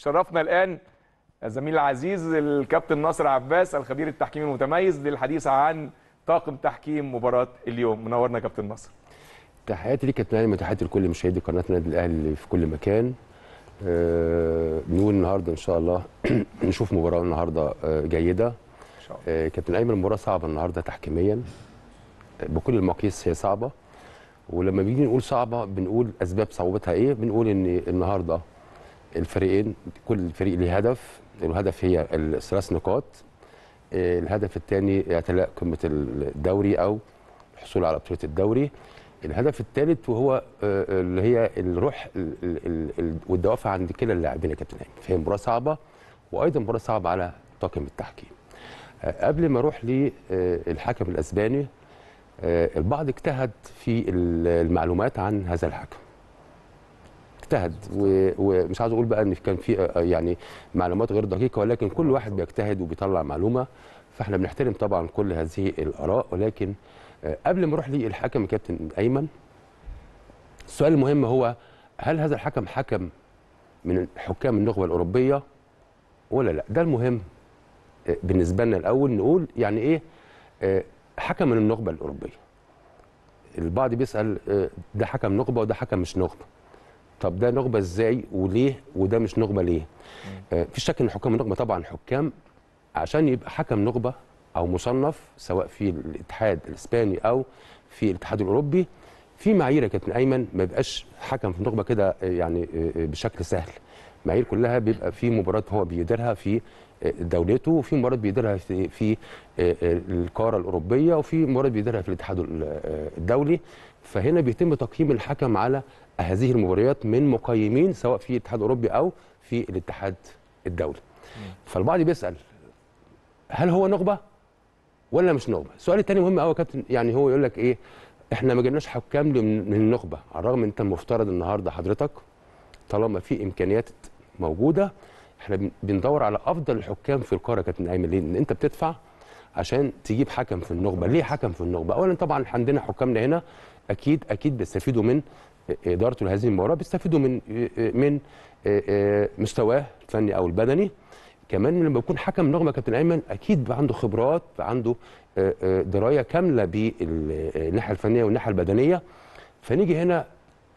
شرفنا الان الزميل العزيز الكابتن ناصر عباس الخبير التحكيمي المتميز للحديث عن طاقم تحكيم مباراه اليوم منورنا يا كابتن ناصر تحياتي ليك كابتن كابتن تحياتي لكل مشاهدي قناه النادي الاهلي في كل مكان أه نقول النهارده ان شاء الله نشوف مباراه النهارده آه، جيده ان شاء الله أه كابتن ايمن مباراه صعبه النهارده تحكيميا آه، بكل المقاييس هي صعبه ولما بيجي نقول صعبه بنقول اسباب صعوبتها ايه بنقول ان النهارده الفريقين كل فريق ليه هدف الهدف هي الثلاث نقاط الهدف الثاني اعتلاء قمه الدوري او الحصول على بطوله الدوري الهدف الثالث وهو آه، اللي هي الروح والدوافع عند كلا اللاعبين يا كابتن ايمن فهي مباراه صعبه وايضا مباراه صعبه على طاقم التحكيم آه، قبل ما اروح للحكم آه، الاسباني البعض اجتهد في المعلومات عن هذا الحكم بيجتهد ومش عايز اقول بقى ان كان في يعني معلومات غير دقيقه ولكن كل واحد بيجتهد وبيطلع معلومه فاحنا بنحترم طبعا كل هذه الاراء ولكن آه، قبل ما اروح للحكم كابتن ايمن السؤال المهم هو هل هذا الحكم حكم من حكام النخبه الاوروبيه ولا لا ده المهم آه، بالنسبه لنا الاول نقول يعني ايه آه، حكم من النخبه الاوروبيه البعض بيسال ده حكم نخبه وده حكم مش نخبه طب ده نخبه ازاي وليه وده مش نخبه ليه آه، في شك ان حكام النخبه طبعا حكام عشان يبقى حكم نخبه او مصنف سواء في الاتحاد الاسباني او في الاتحاد الاوروبي في معايير يا كابتن ايمن ما بيبقاش حكم في النخبه كده آه، يعني آه، بشكل سهل معايير كلها بيبقى في مباراه هو بيديرها في دولته وفي مباريات بيديرها في آه، آه، القاره الاوروبيه وفي مباريات بيديرها في الاتحاد آه، الدولي فهنا بيتم تقييم الحكم على هذه المباريات من مقيمين سواء في الاتحاد الاوروبي او في الاتحاد الدولي فالبعض بيسال هل هو نخبه ولا مش نخبه السؤال الثاني مهم قوي يا كابتن يعني هو يقول لك ايه احنا ما جبناش حكام من النخبه على الرغم ان انت المفترض النهارده حضرتك طالما في امكانيات موجوده احنا بندور على افضل الحكام في القاره كابتن ايمن ليه؟ ان انت بتدفع عشان تجيب حكم في النخبه، ليه حكم في النخبه؟ اولا طبعا عندنا حكامنا هنا اكيد اكيد بيستفيدوا من ادارته لهذه المباراه بيستفيدوا من آه، آه، من آه، مستواه الفني او البدني كمان لما بيكون حكم نغمه كابتن ايمن اكيد عنده خبرات عنده درايه كامله بالناحيه الفنيه والناحيه البدنيه فنيجي هنا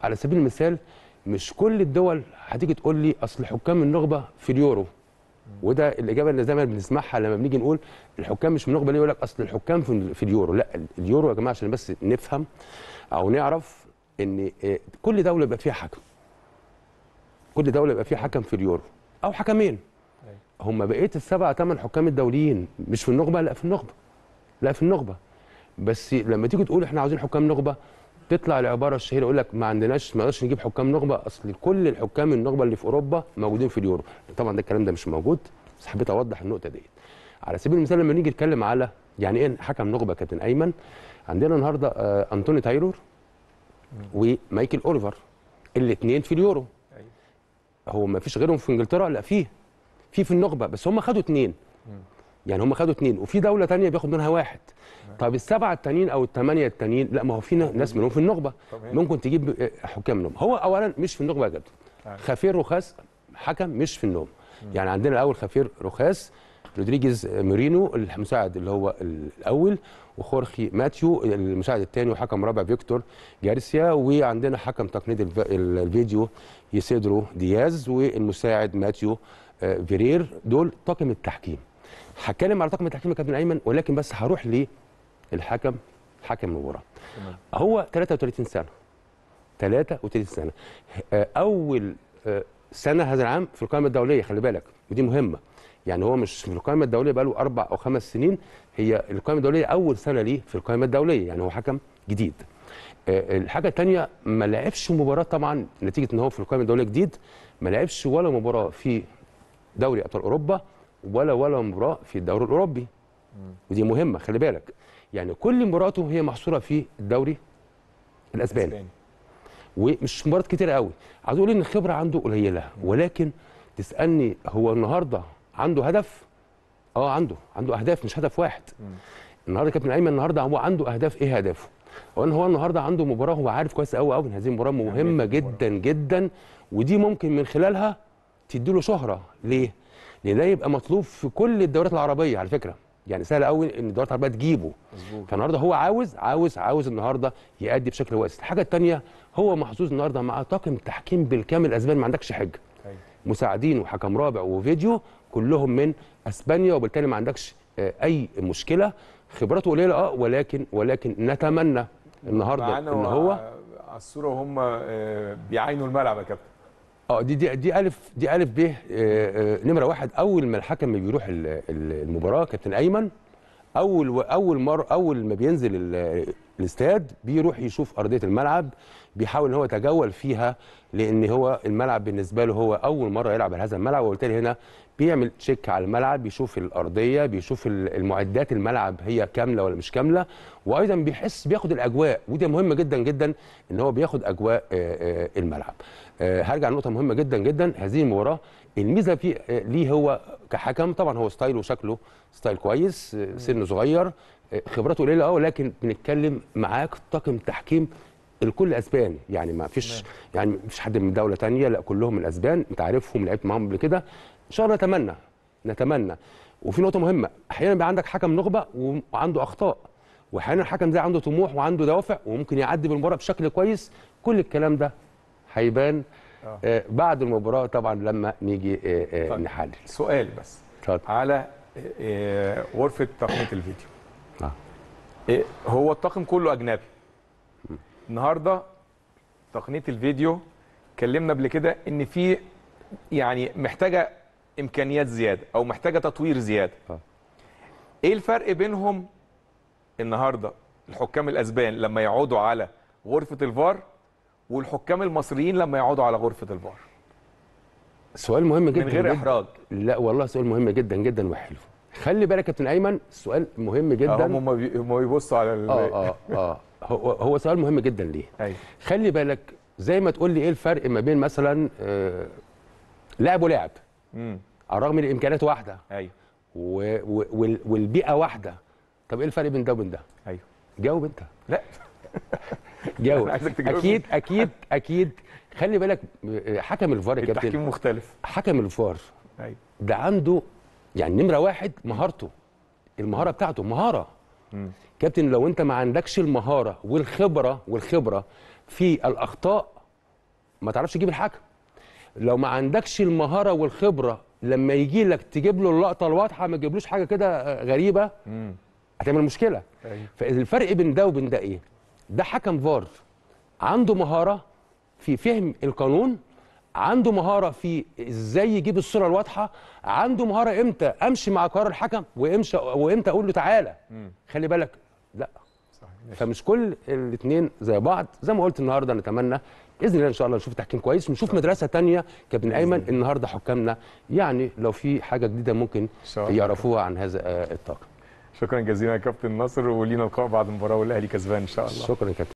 على سبيل المثال مش كل الدول هتيجي تقول لي اصل حكام النخبه في اليورو وده الاجابه اللي دايما بنسمعها لما بنيجي نقول الحكام مش من النخبه ليه يقول لك اصل الحكام في اليورو لا اليورو يا جماعه عشان بس نفهم او نعرف ان آه، كل دوله بيبقى فيها حكم كل دوله بيبقى فيها حكم في اليورو او حكمين أيوة. هم بقيه السبعه ثمان حكام الدوليين مش في النخبه لا في النخبه لا في النخبه بس لما تيجي تقول احنا عاوزين حكام نخبه تطلع العباره الشهيره يقول لك ما عندناش ما نقدرش نجيب حكام نخبه اصل كل الحكام النخبه اللي في اوروبا موجودين في اليورو طبعا ده الكلام ده مش موجود بس حبيت اوضح النقطه ديت على سبيل المثال لما نيجي نتكلم على يعني ايه حكم نخبه كابتن ايمن عندنا النهارده آه انطوني تايلور ومايكل اوليفر الاثنين في اليورو أيوه. هو ما فيش غيرهم في انجلترا لا فيه في في النخبه بس هم خدوا اثنين يعني هم خدوا اثنين وفي دوله ثانيه بياخد منها واحد طب السبعه التانيين او الثمانيه التانيين لا ما هو في ناس منهم في النخبه ممكن تجيب آه، حكام نوم هو اولا مش في النخبه يا جدع نعم. خفير رخاس حكم مش في النوم يعني عندنا الاول خفير رخاس رودريجيز مورينو المساعد اللي هو الاول وخورخي ماتيو المساعد الثاني وحكم رابع فيكتور جارسيا وعندنا حكم تقنيه الفيديو يسيدرو دياز والمساعد ماتيو آه، فيرير دول طاقم التحكيم هتكلم على طاقم التحكيم كابتن ايمن ولكن بس هروح للحكم حكم المباراه هو 33 سنه 33 سنه آه، اول آه، سنه هذا العام في القائمه الدوليه خلي بالك ودي مهمه يعني هو مش في القائمه الدوليه بقاله اربع او خمس سنين هي القائمه الدوليه اول سنه ليه في القائمه الدوليه يعني هو حكم جديد آه، الحاجه الثانيه ما لعبش مباراه طبعا نتيجه ان هو في القائمه الدوليه جديد ما لعبش ولا مباراه في دوري ابطال اوروبا ولا ولا مباراه في الدوري الاوروبي ودي مهمه خلي بالك يعني كل مباراته هي محصوره في الدوري الاسباني, الأسباني. ومش مباريات كتير قوي عايز اقول ان الخبره عنده قليله ولكن تسالني هو النهارده عنده هدف اه عنده عنده اهداف مش هدف واحد النهارده كابتن ايمن النهارده هو عنده اهداف ايه هدفه هو هو النهارده عنده مباراه هو عارف كويس قوي قوي ان هذه المباراه مهمه جدا جدا ودي ممكن من خلالها تدي له شهره ليه لان ده يبقى مطلوب في كل الدوريات العربيه على فكره يعني سهل قوي ان الدوريات العربيه تجيبه مزبوط. فالنهارده هو عاوز عاوز عاوز النهارده يأدي بشكل كويس الحاجه الثانيه هو محظوظ النهارده مع طاقم تحكيم بالكامل اسباني ما عندكش حجه أيوة. مساعدين وحكم رابع وفيديو كلهم من اسبانيا وبالتالي ما عندكش آه، اي مشكله خبراته قليله اه ولكن ولكن نتمنى النهارده ان هو على الصوره وهم آه، بيعاينوا الملعب يا كابتن اه دي دي دي الف دي الف ب آه، آه، نمره واحد اول ما الحكم بيروح المباراه كابتن ايمن اول اول مره اول ما بينزل الاستاد بيروح يشوف ارضيه الملعب بيحاول ان هو يتجول فيها لان هو الملعب بالنسبه له هو اول مره يلعب على هذا الملعب وبالتالي هنا بيعمل تشيك على الملعب بيشوف الارضيه بيشوف المعدات الملعب هي كامله ولا مش كامله وايضا بيحس بياخد الاجواء ودي مهمه جدا جدا ان هو بياخد اجواء آه، آه، الملعب آه، هرجع لنقطه مهمه جدا جدا هذه المباراه الميزه في ليه هو كحكم طبعا هو ستايله وشكله ستايل كويس سنه صغير خبرته قليله اه لكن بنتكلم معاك طاقم تحكيم الكل اسبان يعني ما فيش يعني ما فيش حد من دوله ثانيه لا كلهم الاسبان انت عارفهم لعبت معاهم قبل كده شاء الله نتمنى نتمنى وفي نقطه مهمه احيانا بيبقى عندك حكم نخبه وعنده اخطاء واحيانا الحكم ده عنده طموح وعنده دوافع وممكن يعدي بالمباراه بشكل كويس كل الكلام ده هيبان آه, آه، بعد المباراه طبعا لما نيجي آه آه طيب. نحلل سؤال بس طيب. على آه،, آه غرفه تقنيه الفيديو آه. آه هو الطاقم كله اجنبي النهارده تقنيه الفيديو اتكلمنا قبل كده ان في يعني محتاجه امكانيات زياده او محتاجه تطوير زياده آه. ايه الفرق بينهم النهارده الحكام الاسبان لما يقعدوا على غرفه الفار والحكام المصريين لما يقعدوا على غرفه الفار سؤال مهم جدا من غير جداً. احراج لا والله سؤال مهم جدا جدا وحلو خلي بالك يا كابتن ايمن سؤال مهم آه، جدا هم بي... هم بيبصوا على ال... اه اه اه هو هو سؤال مهم جدا ليه أي. خلي بالك زي ما تقول لي ايه الفرق ما بين مثلا آه لاعب ولاعب على الرغم ان الامكانيات واحده ايوه و... و... والبيئه واحده طب ايه الفرق بين ده وبين ده؟ ايوه جاوب انت لا جاوب اكيد اكيد اكيد خلي بالك حكم الفار كابتن التحكيم مختلف حكم الفار ايوه ده عنده يعني نمره واحد مهارته المهاره بتاعته مهاره مم. كابتن لو انت ما عندكش المهاره والخبره والخبره في الاخطاء ما تعرفش تجيب الحكم لو ما عندكش المهاره والخبره لما يجي لك تجيب له اللقطه الواضحه ما تجيبلوش حاجه كده آه، غريبه هتعمل مشكله أيوه. فالفرق بين ده وبين ده ايه ده حكم فار عنده مهاره في فهم القانون عنده مهاره في ازاي يجيب الصوره الواضحه عنده مهاره امتى امشي مع قرار الحكم وامشي وامتى اقول له تعالى خلي بالك لا فمش كل الاثنين زي بعض زي ما قلت النهارده نتمنى باذن الله ان شاء الله نشوف تحكيم كويس ونشوف مدرسه ثانيه كابتن ايمن النهارده حكامنا يعني لو في حاجه جديده ممكن يعرفوها عن هذا آه، الطاقم شكرا جزيلا يا كابتن نصر ولينا لقاء بعد المباراه والاهلي كسبان ان شاء الله شكرا كابتن